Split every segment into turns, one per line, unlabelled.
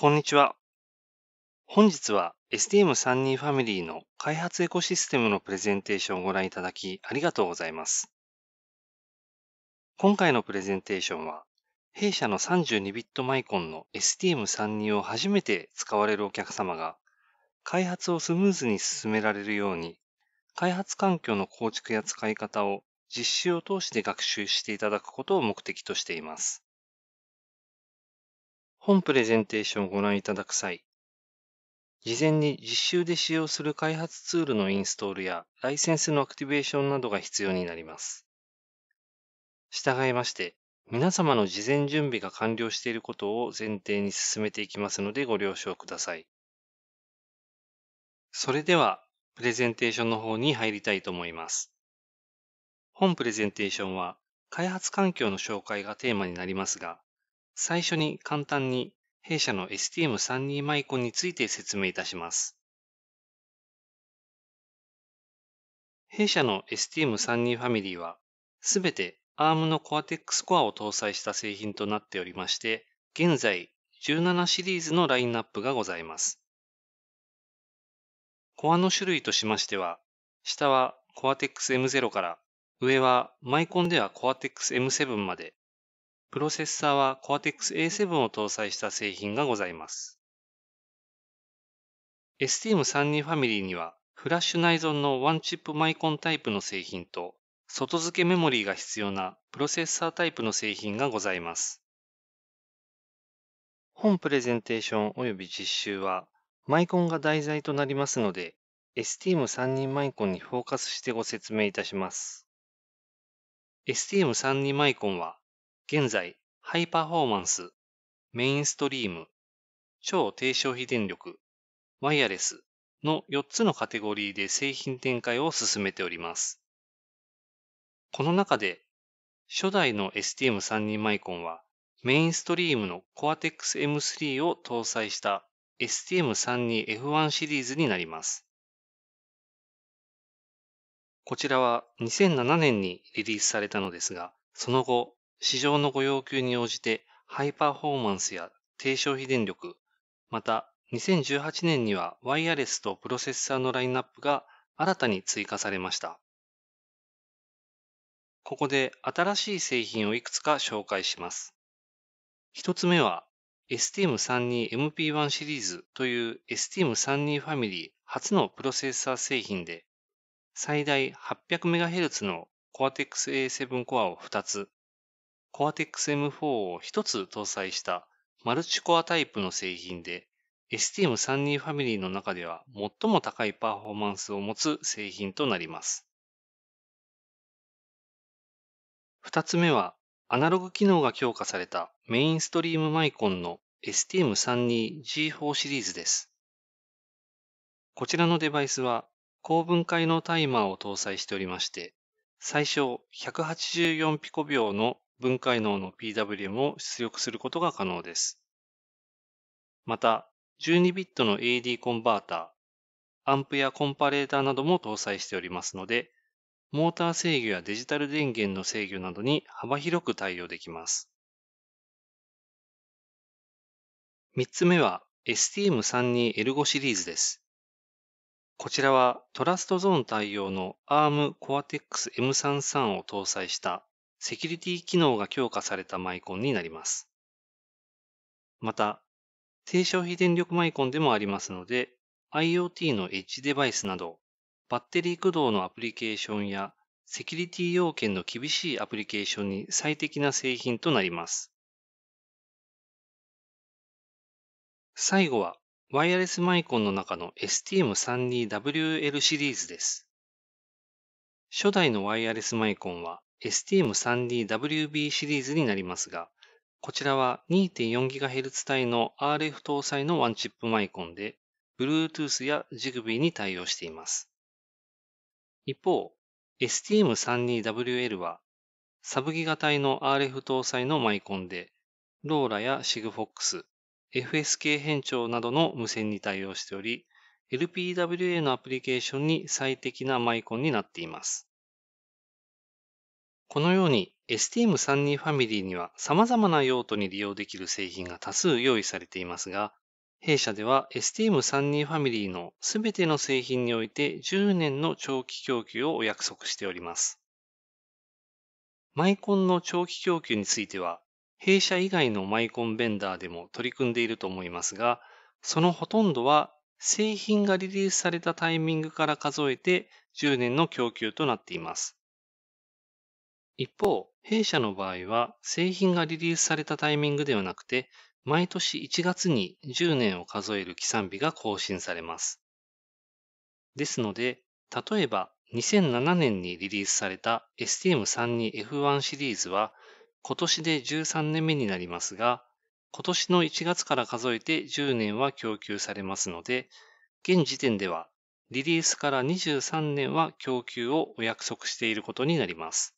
こんにちは。本日は STM32 ファミリーの開発エコシステムのプレゼンテーションをご覧いただきありがとうございます。今回のプレゼンテーションは、弊社の 32bit マイコンの STM32 を初めて使われるお客様が、開発をスムーズに進められるように、開発環境の構築や使い方を実習を通して学習していただくことを目的としています。本プレゼンテーションをご覧いただく際、事前に実習で使用する開発ツールのインストールやライセンスのアクティベーションなどが必要になります。従いまして、皆様の事前準備が完了していることを前提に進めていきますのでご了承ください。それでは、プレゼンテーションの方に入りたいと思います。本プレゼンテーションは、開発環境の紹介がテーマになりますが、最初に簡単に弊社の STM32 マイコンについて説明いたします。弊社の STM32 ファミリーは、すべて ARM の Cortex Core を搭載した製品となっておりまして、現在17シリーズのラインナップがございます。コアの種類としましては、下は Cortex M0 から、上はマイコンでは Cortex M7 まで、プロセッサーは Cortex A7 を搭載した製品がございます。STM32 ファミリーには、フラッシュ内存のワンチップマイコンタイプの製品と、外付けメモリーが必要なプロセッサータイプの製品がございます。本プレゼンテーション及び実習は、マイコンが題材となりますので、STM32 マイコンにフォーカスしてご説明いたします。STM32 マイコンは、現在、ハイパフォーマンス、メインストリーム、超低消費電力、ワイヤレスの4つのカテゴリーで製品展開を進めております。この中で、初代の STM32 マイコンは、メインストリームの Cortex M3 を搭載した STM32F1 シリーズになります。こちらは2007年にリリースされたのですが、その後市場のご要求に応じてハイパフォーマンスや低消費電力、また2018年にはワイヤレスとプロセッサーのラインナップが新たに追加されました。ここで新しい製品をいくつか紹介します。一つ目は STM32MP1 シリーズという STM32 ファミリー初のプロセッサー製品で最大 800MHz の Cortex A7 コアを2つ Cortex M4 を一つ搭載したマルチコアタイプの製品で、STM32 ファミリーの中では最も高いパフォーマンスを持つ製品となります。二つ目は、アナログ機能が強化されたメインストリームマイコンの STM32G4 シリーズです。こちらのデバイスは高分解のタイマーを搭載しておりまして、最小184ピコ秒の分解能の PWM を出力することが可能です。また、12ビットの AD コンバーター、アンプやコンパレーターなども搭載しておりますので、モーター制御やデジタル電源の制御などに幅広く対応できます。3つ目は STM32L5 シリーズです。こちらはトラストゾーン対応の ARM Cortex M33 を搭載したセキュリティ機能が強化されたマイコンになります。また、低消費電力マイコンでもありますので、IoT のエッジデバイスなど、バッテリー駆動のアプリケーションやセキュリティ要件の厳しいアプリケーションに最適な製品となります。最後は、ワイヤレスマイコンの中の STM32WL シリーズです。初代のワイヤレスマイコンは STM3DWB シリーズになりますが、こちらは 2.4GHz 帯の RF 搭載のワンチップマイコンで、Bluetooth や Zigbee に対応しています。一方、STM32WL はサブギガ帯の RF 搭載のマイコンで、ローラや Sigfox、FSK 変調などの無線に対応しており、LPWA のアプリケーションに最適なマイコンになっています。このように STM32 ファミリーには様々な用途に利用できる製品が多数用意されていますが、弊社では STM32 ファミリーのすべての製品において10年の長期供給をお約束しております。マイコンの長期供給については、弊社以外のマイコンベンダーでも取り組んでいると思いますが、そのほとんどは製品がリリースされたタイミングから数えて10年の供給となっています。一方、弊社の場合は製品がリリースされたタイミングではなくて、毎年1月に10年を数える起算日が更新されます。ですので、例えば2007年にリリースされた STM32F1 シリーズは今年で13年目になりますが、今年の1月から数えて10年は供給されますので、現時点ではリリースから23年は供給をお約束していることになります。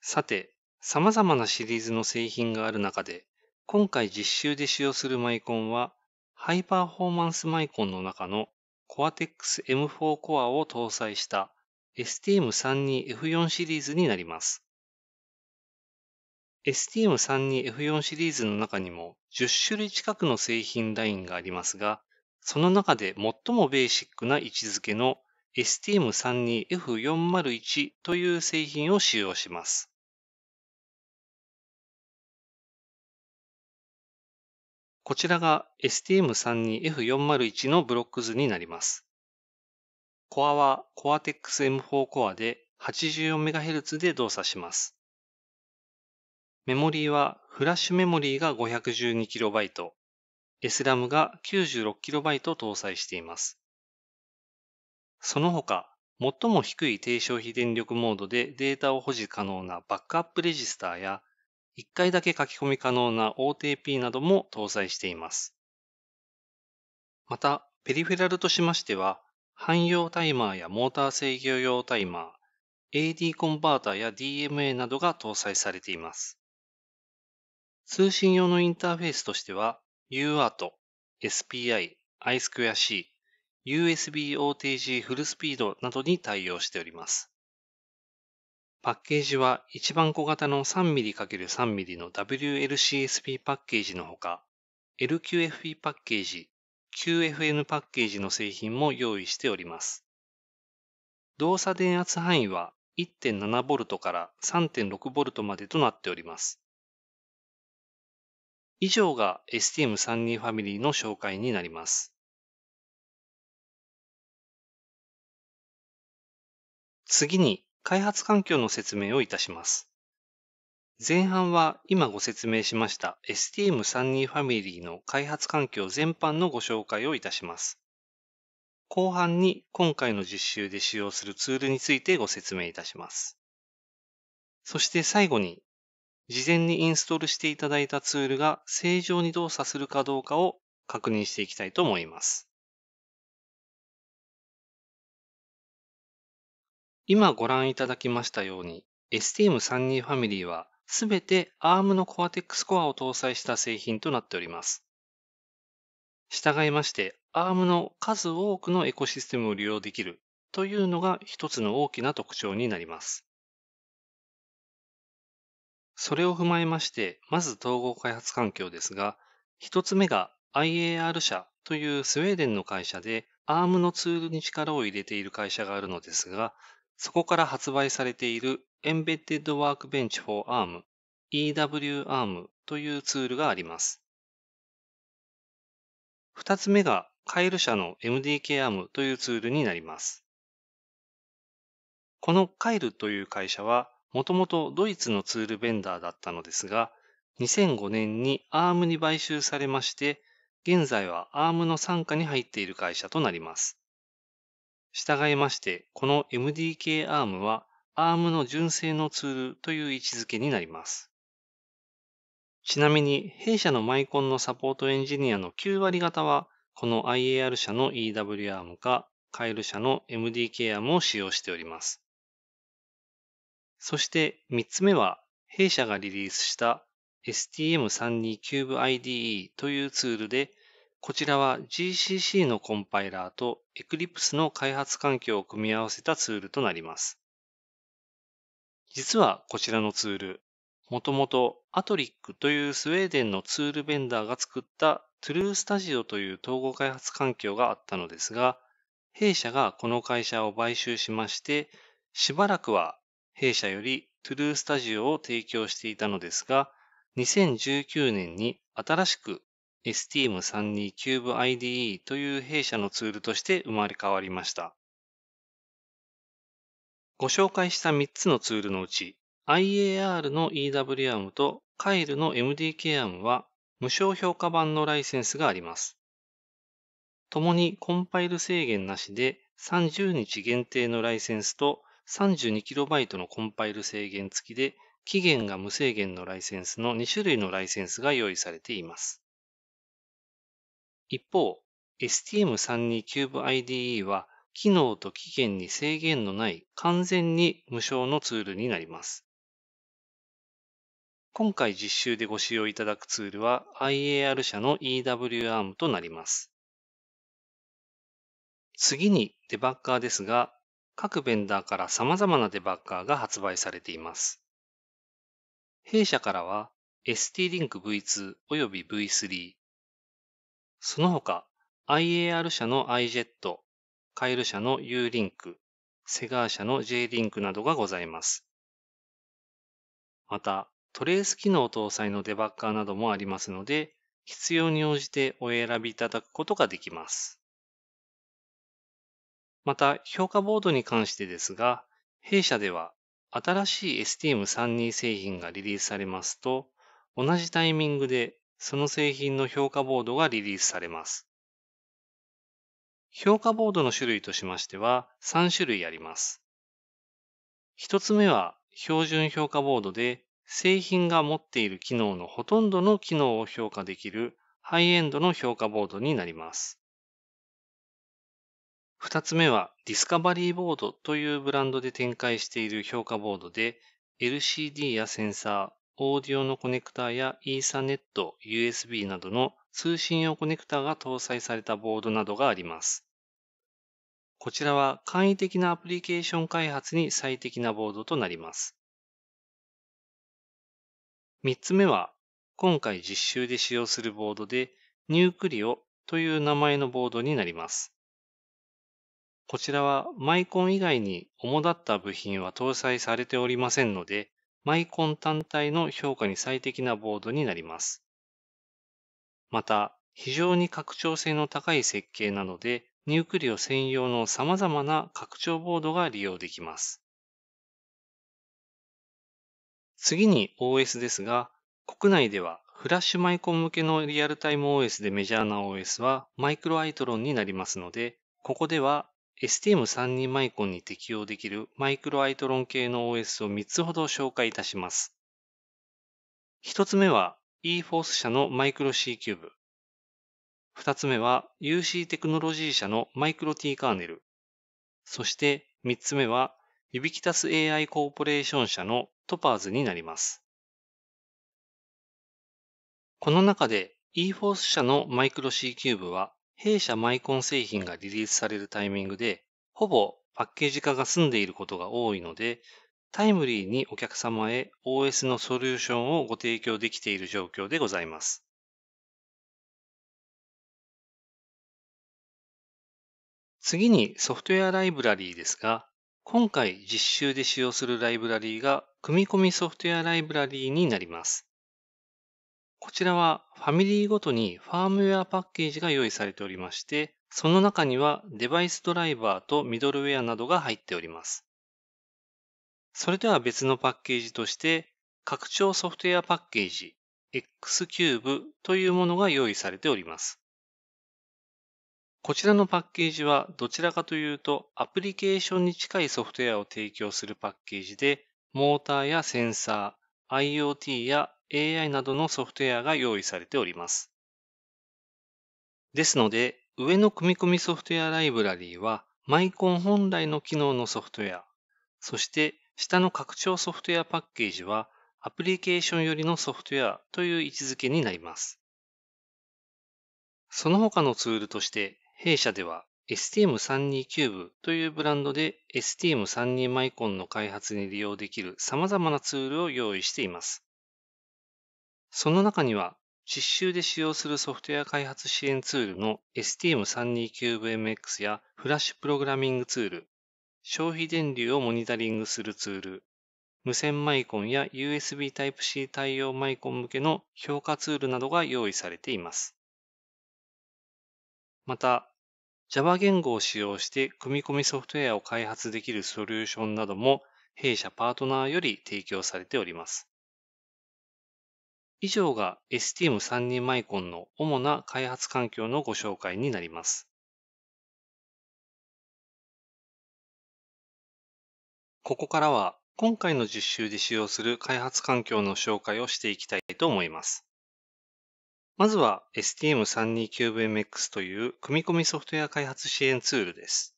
さて、様々なシリーズの製品がある中で、今回実習で使用するマイコンは、ハイパーフォーマンスマイコンの中の Cortex M4 コアを搭載した STM32F4 シリーズになります。STM32F4 シリーズの中にも10種類近くの製品ラインがありますが、その中で最もベーシックな位置づけの STM32F401 という製品を使用します。こちらが STM32F401 のブロック図になります。コアは Cortex-M4 コアで 84MHz で動作します。メモリーはフラッシュメモリーが 512KB、SRAM が 96KB 搭載しています。その他、最も低い低消費電力モードでデータを保持可能なバックアップレジスターや1回だけ書き込み可能な OTP なども搭載しています。また、ペリフェラルとしましては、汎用タイマーやモーター制御用タイマー、AD コンバーターや DMA などが搭載されています。通信用のインターフェースとしては、UART、SPI、I2C、USB OTG フルスピードなどに対応しております。パッケージは一番小型の 3mm×3mm の WLCSP パッケージのほか、LQFP パッケージ、QFN パッケージの製品も用意しております。動作電圧範囲は 1.7V から 3.6V までとなっております。以上が STM32 ファミリーの紹介
になります。
次に開発環境の説明をいたします。前半は今ご説明しました STM32 ファミリーの開発環境全般のご紹介をいたします。後半に今回の実習で使用するツールについてご説明いたします。そして最後に、事前にインストールしていただいたツールが正常に動作するかどうかを確認していきたいと思います。今ご覧いただきましたように、STM32 ファミリーはすべて ARM の Cortex Core を搭載した製品となっております。従いまして、ARM の数多くのエコシステムを利用できるというのが一つの大きな特徴になります。それを踏まえまして、まず統合開発環境ですが、一つ目が IAR 社というスウェーデンの会社で ARM のツールに力を入れている会社があるのですが、そこから発売されている Embedded Workbench for ARM EWARM というツールがあります。二つ目がカエル社の MDKARM というツールになります。このカイルという会社はもともとドイツのツールベンダーだったのですが、2005年に ARM に買収されまして、現在は ARM の傘下に入っている会社となります。従いまして、この MDK ARM は ARM の純正のツールという位置づけになります。ちなみに、弊社のマイコンのサポートエンジニアの9割方は、この IAR 社の EWARM か、カエル社の MDKARM を使用しております。そして3つ目は、弊社がリリースした STM32CubeIDE というツールでこちらは GCC のコンパイラーと Eclipse の開発環境を組み合わせたツールとなります。実はこちらのツール、もともと Atoric というスウェーデンのツールベンダーが作った True Studio という統合開発環境があったのですが、弊社がこの会社を買収しまして、しばらくは弊社より True Studio を提供していたのですが、2019年に新しく STM32 Cube IDE という弊社のツールとして生まれ変わりました。ご紹介した3つのツールのうち、IAR の EWARM と Kyle の MDKARM は無償評価版のライセンスがあります。ともにコンパイル制限なしで30日限定のライセンスと 32KB のコンパイル制限付きで期限が無制限のライセンスの2種類のライセンスが用意されています。一方、STM32CubeIDE は機能と期限に制限のない完全に無償のツールになります。今回実習でご使用いただくツールは IAR 社の EWARM となります。次にデバッカーですが、各ベンダーから様々なデバッカーが発売されています。弊社からは ST-Link V2 及び V3、その他、IAR 社の iJet、カイル社の U l i n k セガー社の J l i n k などがございます。また、トレース機能搭載のデバッカーなどもありますので、必要に応じてお選びいただくことができます。また、評価ボードに関してですが、弊社では新しい STM32 製品がリリースされますと、同じタイミングでその製品の評価ボードがリリースされます。評価ボードの種類としましては3種類あります。1つ目は標準評価ボードで製品が持っている機能のほとんどの機能を評価できるハイエンドの評価ボードになります。2つ目はディスカバリーボードというブランドで展開している評価ボードで LCD やセンサー、オーディオのコネクタやイーサネット、USB などの通信用コネクタが搭載されたボードなどがあります。こちらは簡易的なアプリケーション開発に最適なボードとなります。3つ目は、今回実習で使用するボードで、ニュークリオという名前のボードになります。こちらはマイコン以外に主だった部品は搭載されておりませんので、マイコン単体の評価に最適なボードになります。また、非常に拡張性の高い設計なので、ニュークリオ専用の様々な拡張ボードが利用できます。次に OS ですが、国内ではフラッシュマイコン向けのリアルタイム OS でメジャーな OS はマイクロアイトロンになりますので、ここでは STM32 マイコンに適用できるマイクロアイトロン系の OS を3つほど紹介いたします。1つ目は eForce 社のマイクロ C キューブ。2つ目は UC テクノロジー社のマイクロ T カーネル。そして3つ目はユビキタス AI コーポレーション社のトパーズになります。この中で eForce 社のマイクロ C キューブは弊社マイコン製品がリリースされるタイミングで、ほぼパッケージ化が済んでいることが多いので、タイムリーにお客様へ OS のソリューションをご提供できている状況でございます。次にソフトウェアライブラリーですが、今回実習で使用するライブラリーが組み込みソフトウェアライブラリーになります。こちらはファミリーごとにファームウェアパッケージが用意されておりまして、その中にはデバイスドライバーとミドルウェアなどが入っております。それでは別のパッケージとして、拡張ソフトウェアパッケージ Xcube というものが用意されております。こちらのパッケージはどちらかというとアプリケーションに近いソフトウェアを提供するパッケージで、モーターやセンサー、IoT や AI などのソフトウェアが用意されております。ですので、上の組み込みソフトウェアライブラリーは、マイコン本来の機能のソフトウェア、そして下の拡張ソフトウェアパッケージは、アプリケーション寄りのソフトウェアという位置づけになります。その他のツールとして、弊社では STM32 キューブというブランドで STM32 マイコンの開発に利用できる様々なツールを用意しています。その中には、実習で使用するソフトウェア開発支援ツールの s t m 3 2 b e m x やフラッシュプログラミングツール、消費電流をモニタリングするツール、無線マイコンや USB Type-C 対応マイコン向けの評価ツールなどが用意されています。また、Java 言語を使用して組み込みソフトウェアを開発できるソリューションなども弊社パートナーより提供されております。以上が STM32 マイコンの主な開発環境のご紹介
になります。
ここからは今回の実習で使用する開発環境の紹介をしていきたいと思います。まずは s t m 3 2 b e m x という組み込みソフトウェア開発支援ツールです。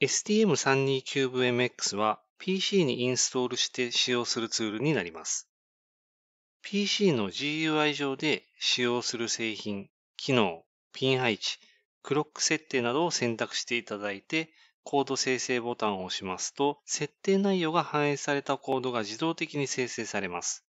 s t m 3 2 b e m x は PC にインストールして使用するツールになります。PC の GUI 上で使用する製品、機能、ピン配置、クロック設定などを選択していただいて、コード生成ボタンを押しますと、設定内容が反映されたコードが自動的に生成されます。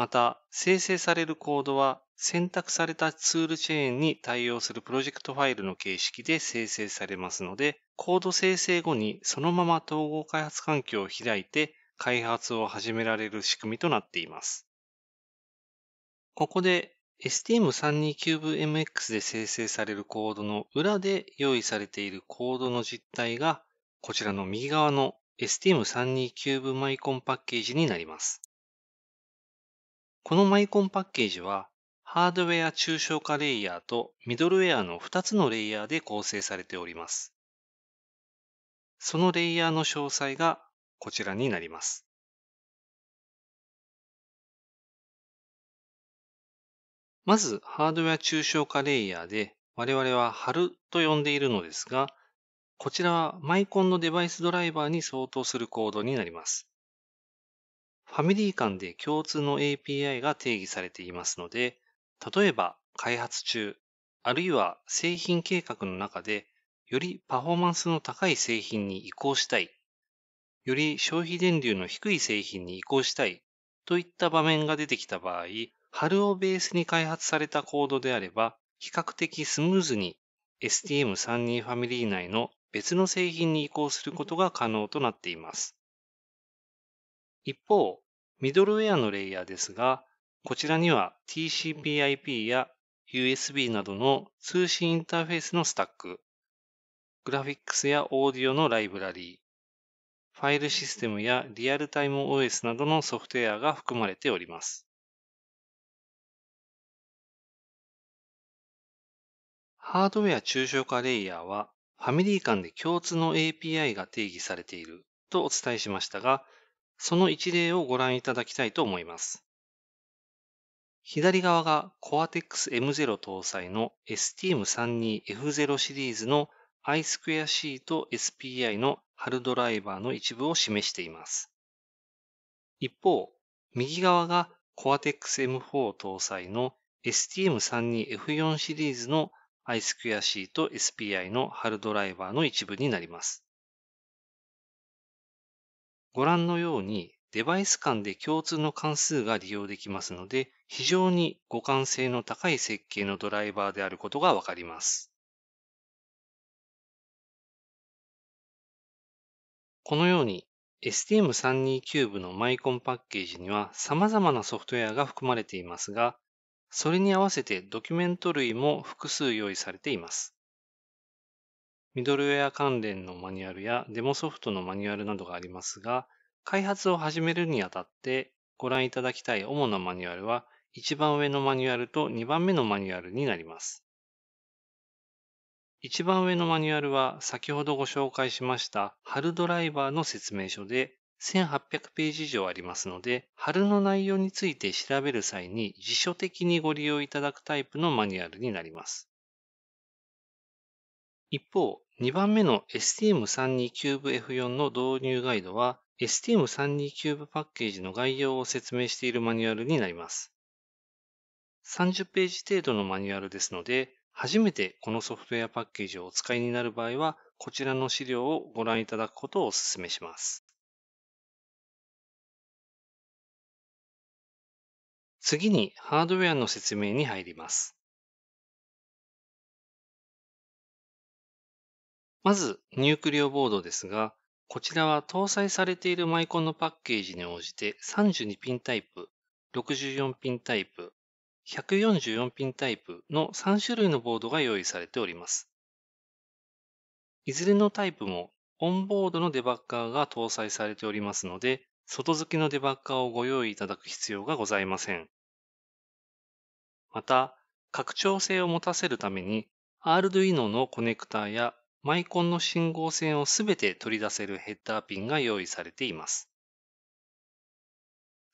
また、生成されるコードは選択されたツールチェーンに対応するプロジェクトファイルの形式で生成されますので、コード生成後にそのまま統合開発環境を開いて開発を始められる仕組みとなっています。ここで STM32CubeMX で生成されるコードの裏で用意されているコードの実態がこちらの右側の s t m 3 2 c u b e m i c o n パッケージになります。このマイコンパッケージは、ハードウェア抽象化レイヤーとミドルウェアの2つのレイヤーで構成されております。そのレイヤーの詳細が
こちらになります。
まず、ハードウェア抽象化レイヤーで、我々は HAL と呼んでいるのですが、こちらはマイコンのデバイスドライバーに相当するコードになります。ファミリー間で共通の API が定義されていますので、例えば開発中、あるいは製品計画の中で、よりパフォーマンスの高い製品に移行したい、より消費電流の低い製品に移行したいといった場面が出てきた場合、春をベースに開発されたコードであれば、比較的スムーズに STM32 ファミリー内の別の製品に移行することが可能となっています。一方、ミドルウェアのレイヤーですが、こちらには TCPIP や USB などの通信インターフェースのスタック、グラフィックスやオーディオのライブラリー、ファイルシステムやリアルタイム OS などのソフトウェアが含まれております。
ハードウェア抽象化レ
イヤーはファミリー間で共通の API が定義されているとお伝えしましたが、その一例をご覧いただきたいと思います。左側が Cortex M0 搭載の STM32F0 シリーズの I2C と SPI のハルドライバーの一部を示しています。一方、右側が Cortex M4 搭載の STM32F4 シリーズの I2C と SPI のハルドライバーの一部になります。ご覧のようにデバイス間で共通の関数が利用できますので、非常に互換性の高い設計のドライバーであることがわかります。このように STM32 キューブのマイコンパッケージには様々なソフトウェアが含まれていますが、それに合わせてドキュメント類も複数用意されています。ミドルウェア関連のマニュアルやデモソフトのマニュアルなどがありますが、開発を始めるにあたってご覧いただきたい主なマニュアルは一番上のマニュアルと二番目のマニュアルになります。一番上のマニュアルは先ほどご紹介しました春ドライバーの説明書で1800ページ以上ありますので、春の内容について調べる際に辞書的にご利用いただくタイプのマニュアルになります。一方、2番目の STM32 c u b e F4 の導入ガイドは、STM32 c u b e パッケージの概要を説明しているマニュアルになります。30ページ程度のマニュアルですので、初めてこのソフトウェアパッケージをお使いになる場合は、こちらの資料をご覧いただくことをお勧めします。
次にハードウェアの説明に入ります。
まず、ニュークリオボードですが、こちらは搭載されているマイコンのパッケージに応じて32ピンタイプ、64ピンタイプ、144ピンタイプの3種類のボードが用意されております。いずれのタイプもオンボードのデバッカーが搭載されておりますので、外付きのデバッカーをご用意いただく必要がございません。また、拡張性を持たせるために、Arduino のコネクターやマイコンの信号線をすべて取り出せるヘッダーピンが用意されています。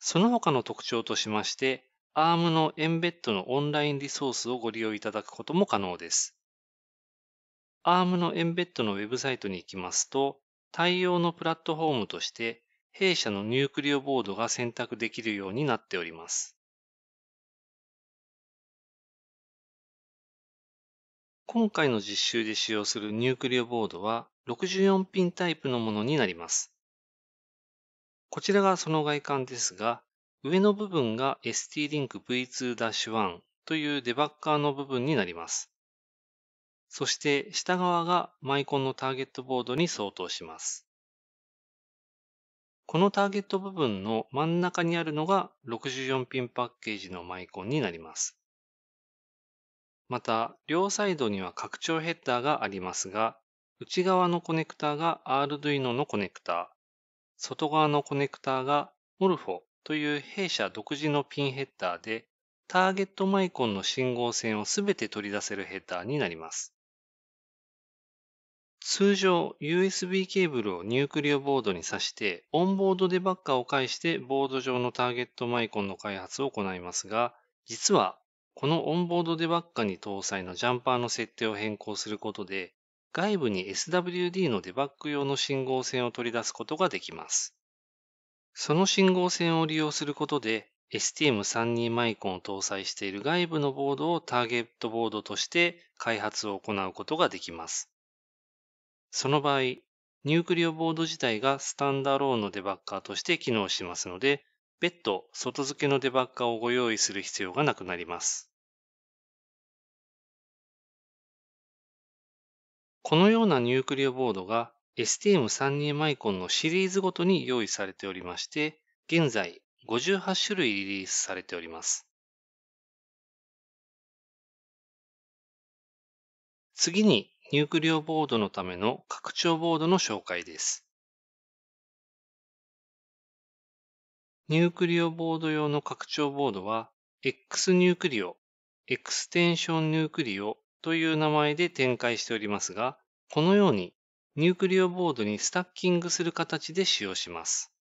その他の特徴としまして、ARM のエンベッドのオンラインリソースをご利用いただくことも可能です。ARM のエンベッドのウェブサイトに行きますと、対応のプラットフォームとして、弊社のニュークリオボードが選択できるようになっております。
今回の実習で使
用するニュークリオボードは64ピンタイプのものになります。こちらがその外観ですが、上の部分が ST-Link V2-1 というデバッカーの部分になります。そして下側がマイコンのターゲットボードに相当します。このターゲット部分の真ん中にあるのが64ピンパッケージのマイコンになります。また、両サイドには拡張ヘッダーがありますが、内側のコネクターが Arduino のコネクター、外側のコネクターが Morpho という弊社独自のピンヘッダーで、ターゲットマイコンの信号線をすべて取り出せるヘッダーになります。通常、USB ケーブルをニュークリオボードに挿して、オンボードデバッカーを介してボード上のターゲットマイコンの開発を行いますが、実はこのオンボードデバッカに搭載のジャンパーの設定を変更することで、外部に SWD のデバッグ用の信号線を取り出すことができます。その信号線を利用することで、STM32 マイコンを搭載している外部のボードをターゲットボードとして開発を行うことができます。その場合、ニュークリオボード自体がスタンダローンのデバッカーとして機能しますので、別途外付けのデバッカーをご用意する必要がな
くなります。
このようなニュークリオボードが STM32 マイコンのシリーズごとに用意されておりまして、現在58種類リリースされております。
次にニューク
リオボードのための拡張ボードの紹介です。ニュークリオボード用の拡張ボードは、X ニュークリオ、エクステンションニュークリオという名前で展開しておりますが、このようにニュークリオボードにスタッキングする形で使用します。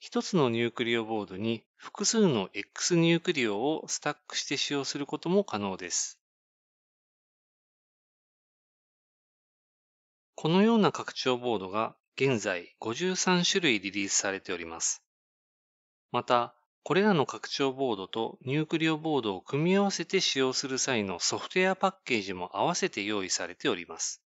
一つのニュークリオボードに複数の X ニュークリオをスタックして使用することも可能です。このような拡張ボードが現在53種類リリースされております。また、これらの拡張ボードとニュークリオボードを組み合わせて使用する際のソフトウェアパッケージも合わせて用意されております。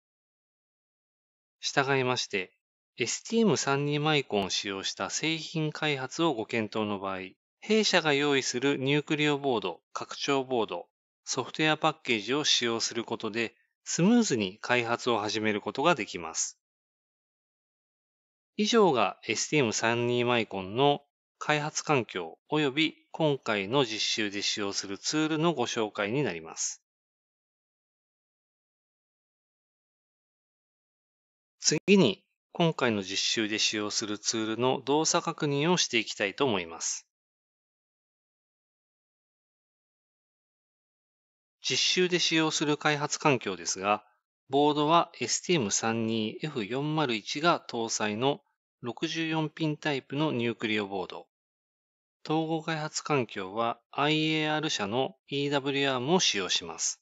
従いまして、STM32 マイコンを使用した製品開発をご検討の場合、弊社が用意するニュークリオボード、拡張ボード、ソフトウェアパッケージを使用することで、スムーズに開発を始めることができます。以上が STM32 マイコンの開発環境及び今回の実習で使用するツールのご紹介になります。
次に今回の実習で使用するツールの動作確認をしていきたいと思います。
実習で使用する開発環境ですが、ボードは STM32F401 が搭載の64ピンタイプのニュークリオボード。統合開発環境は IAR 社の EWRM を使用します。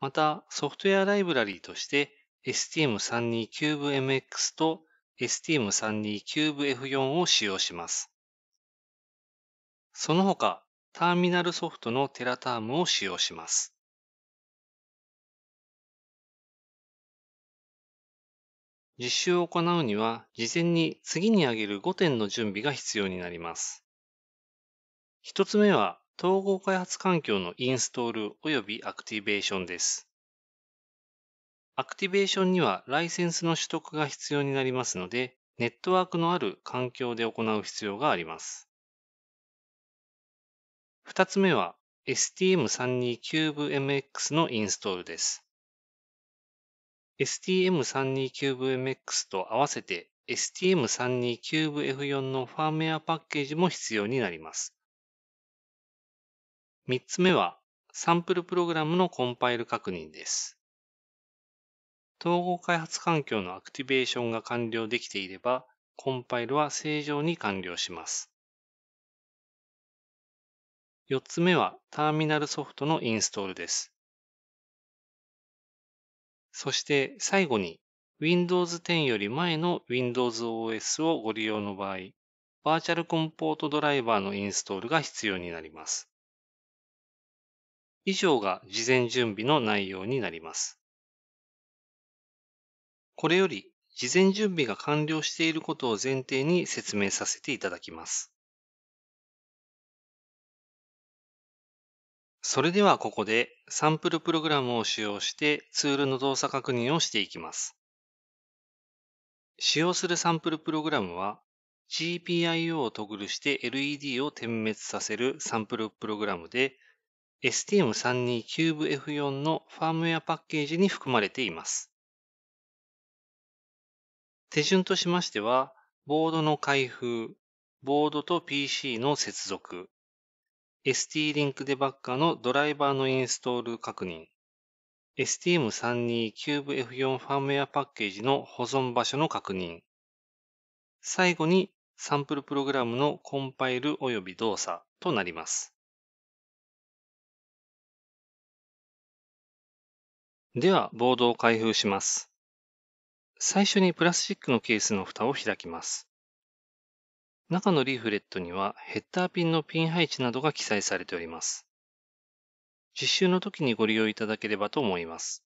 また、ソフトウェアライブラリーとして STM32 c u b e MX と STM32 c u b e F4 を使用します。その他、ターミナルソフトのテラタームを使用します。
実習を行うには事前
に次に挙げる5点の準備が必要になります。1つ目は統合開発環境のインストール及びアクティベーションです。アクティベーションにはライセンスの取得が必要になりますので、ネットワークのある環境で行う必要があります。2つ目は s t m 3 2 c u b e m x のインストールです。s t m 3 2 c u b e m x と合わせて s t m 3 2 c u b e f 4のファームウェアパッケージも必要になります。3つ目はサンプルプログラムのコンパイル確認です。統合開発環境のアクティベーションが完了できていれば、コンパイルは正常に完了します。4つ目はターミナルソフトのインストールです。そして最後に Windows 10より前の Windows OS をご利用の場合、バーチャルコンポートドライバーのインストールが必要になります。以上が事前準備の内容になります。
これより事前準備が完了しているこ
とを前提に説明させていただきます。それではここでサンプルプログラムを使用してツールの動作確認をしていきます。使用するサンプルプログラムは GPIO をトグルして LED を点滅させるサンプルプログラムで STM32CubeF4 のファームウェアパッケージに含まれています。手順としましてはボードの開封、ボードと PC の接続、ST-Link デバッカーのドライバーのインストール確認、STM32 CubeF4 ファームウェアパッケージの保存場所の確認、最後にサンプルプログラムのコンパイル及び動作となります。では、ボードを開封します。最初にプラスチックのケースの蓋を開きます。中のリーフレットにはヘッダーピンのピン配置などが記載されております。実習の時にご利用いただければと思います。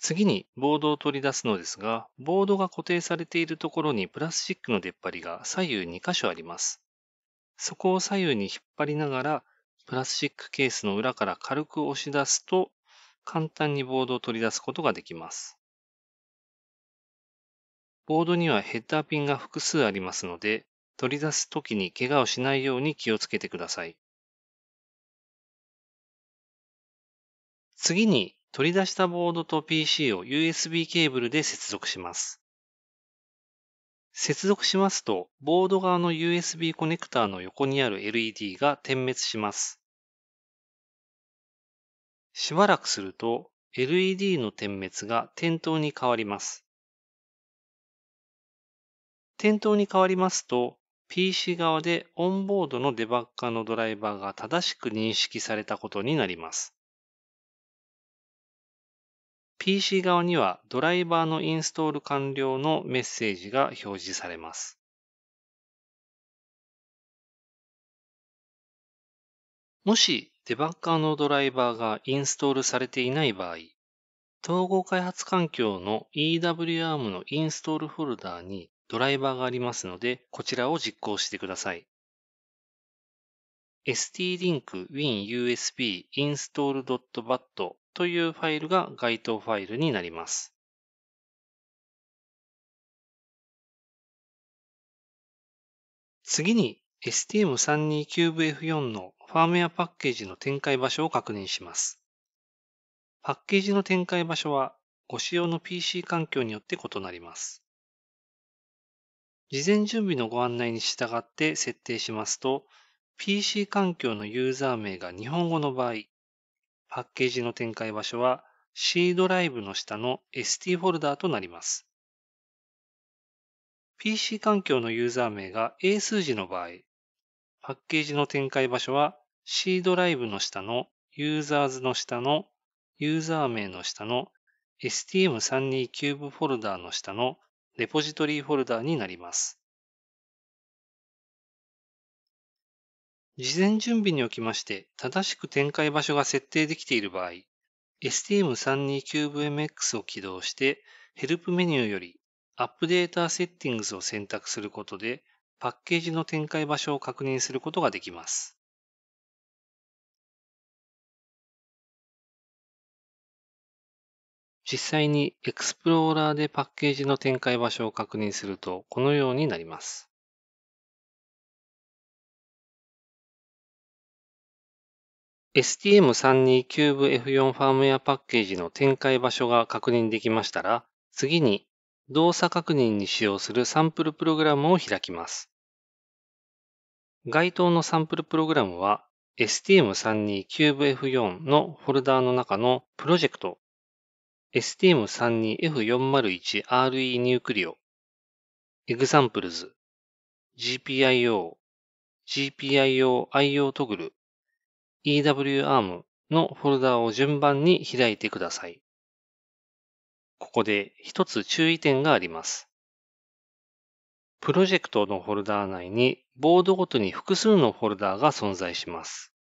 次にボードを取り出すのですが、ボードが固定されているところにプラスチックの出っ張りが左右2箇所あります。そこを左右に引っ張りながら、プラスチックケースの裏から軽く押し出すと、簡単にボードを取り出すことができます。ボードにはヘッダーピンが複数ありますので、取り出すときに怪我をしないように気をつけてください。次に取り出したボードと PC を USB ケーブルで接続します。接続しますと、ボード側の USB コネクターの横にある LED が点滅します。しばらくすると、LED の点滅が点灯に変わります。店頭に変わりますと、PC 側でオンボードのデバッカーのドライバーが正しく認識されたことになります。PC 側にはドライバーのインストール完了
のメッセージが表示されます。
もしデバッカーのドライバーがインストールされていない場合、統合開発環境の EWARM のインストールフォルダーにドライバーがありますので、こちらを実行してください。ST-Link WinUSB install.bat というファイルが該当ファイルになります。
次に s t m
3 2 b e f 4のファームウェアパッケージの展開場所を確認します。パッケージの展開場所はご使用の PC 環境によって異なります。事前準備のご案内に従って設定しますと、PC 環境のユーザー名が日本語の場合、パッケージの展開場所は C ドライブの下の ST フォルダーとなります。PC 環境のユーザー名が英数字の場合、パッケージの展開場所は C ドライブの下のユーザーズの下のユーザー名の下の s t m 3 2キューブフォルダーの下のレポジトリフォルダーになります。事前準備におきまして、正しく展開場所が設定できている場合、STM32CubeMX を起動して、ヘルプメニューよりアップデータセッティングスを選択することで、パッケージの展開場所を確認することができます。
実際にエクスプローラーでパッケージの展開場所を確認するとこのようになります。
s t m 3 2 c u b e f 4ファームウェアパッケージの展開場所が確認できましたら、次に動作確認に使用するサンプルプログラムを開きます。該当のサンプルプログラムは s t m 3 2 c u b e f 4のフォルダーの中のプロジェクト STM32F401RE ニュークリオ Examples GPIO GPIO IO トグル EWARM のフォルダを順番に開いてください。ここで一つ注意点があります。プロジェクトのフォルダー内にボードごとに複数のフォルダーが存在します。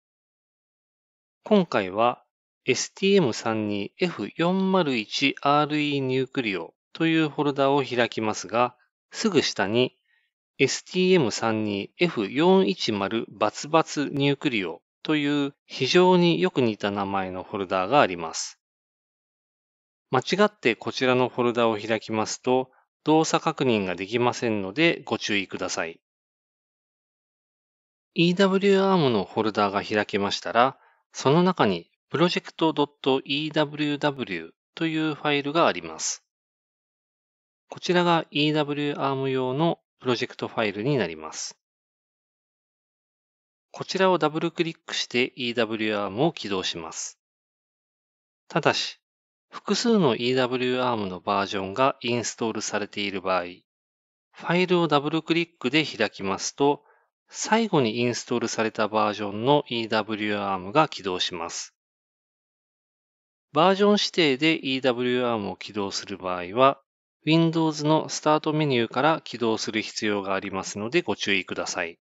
今回は STM 3 2 F401RE ニュークリオというフォルダを開きますが、すぐ下に STM 3 2 F410 バツバツニュークリオという非常によく似た名前のフォルダがあります。間違ってこちらのフォルダを開きますと、動作確認ができませんのでご注意ください。EWARM のフォルダが開けましたら、その中に project.eww というファイルがあります。こちらが EWARM 用のプロジェクトファイルになります。こちらをダブルクリックして EWARM を起動します。ただし、複数の EWARM のバージョンがインストールされている場合、ファイルをダブルクリックで開きますと、最後にインストールされたバージョンの EWARM が起動します。バージョン指定で EWRM を起動する場合は、Windows のスタートメニューから起動する必要がありますのでご注意ください。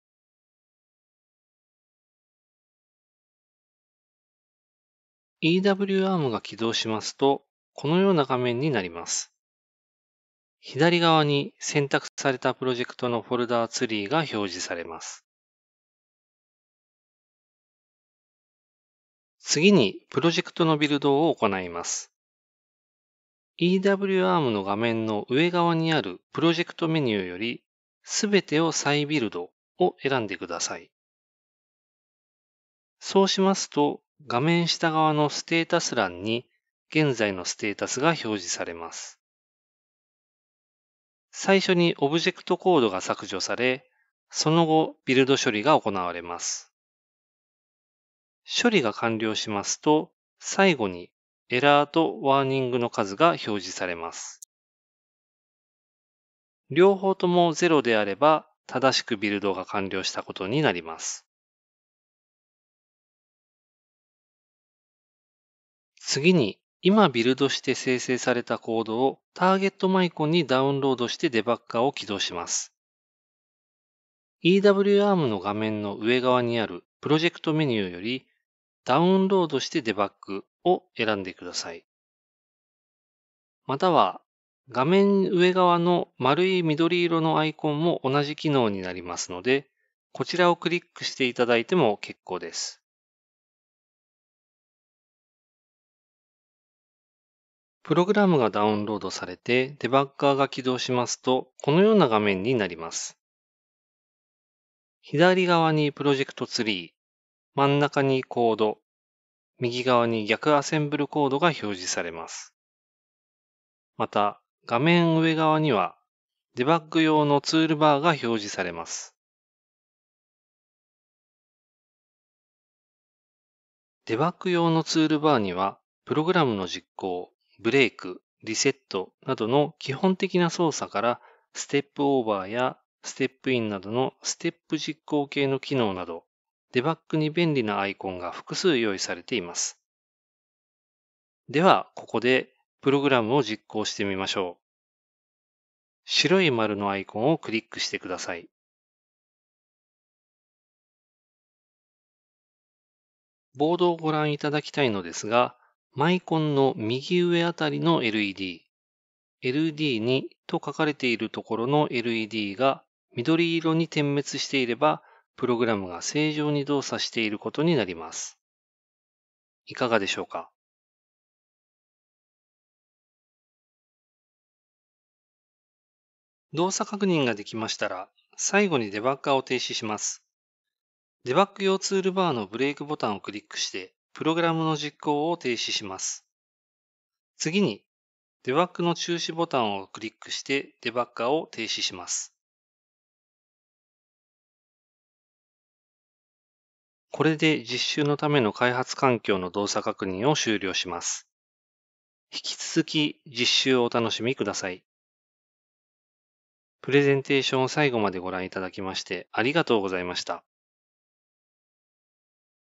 EWARM
が起動しますと、このような画面になります。左側に選択されたプロジェクトのフォルダーツリーが表示されます。次にプロジェクトのビルドを行います。EWARM の画面の上側にあるプロジェクトメニューよりすべてを再ビルドを選んでください。そうしますと画面下側のステータス欄に現在のステータスが表示されます。最初にオブジェクトコードが削除され、その後ビルド処理が行われます。処理が完了しますと、最後にエラーとワーニングの数が表示されます。両方とも0であれば、正しくビルドが完了したことになりま
す。次
に、今ビルドして生成されたコードをターゲットマイコンにダウンロードしてデバッカーを起動します。EWARM の画面の上側にあるプロジェクトメニューよりダウンロードしてデバッグを選んでください。または画面上側の丸い緑色のアイコンも同じ機能になりますので、こちらをクリックしていただいても結構です。プログラムがダウンロードされてデバッガーが起動しますと、このような画面になります。左側にプロジェクトツリー、真ん中にコード、右側に逆アセンブルコードが表示されます。また、画面上側にはデバッグ用のツールバーが表示されます。デバッグ用のツールバーには、プログラムの実行、ブレイク、リセットなどの基本的な操作から、ステップオーバーやステップインなどのステップ実行系の機能など、デバッグに便利なアイコンが複数用意されています。では、ここでプログラムを実行してみましょう。
白い丸のアイコンをクリックしてください。
ボードをご覧いただきたいのですが、マイコンの右上あたりの LED、LD2 と書かれているところの LED が緑色に点滅していればプログラムが正常に動作していることになります。いかがでしょうか動作確認ができましたら、最後にデバッカーを停止します。デバッグ用ツールバーのブレイクボタンをクリックして、プログラムの実行を停止します。次に、デバッグの中止ボタンをクリックして、デバッ
カーを停止します。
これで実習のための開発環境の動作確認を終了します。引き続き実習をお楽しみください。プレゼンテーションを最後までご覧いただきましてありがとうございました。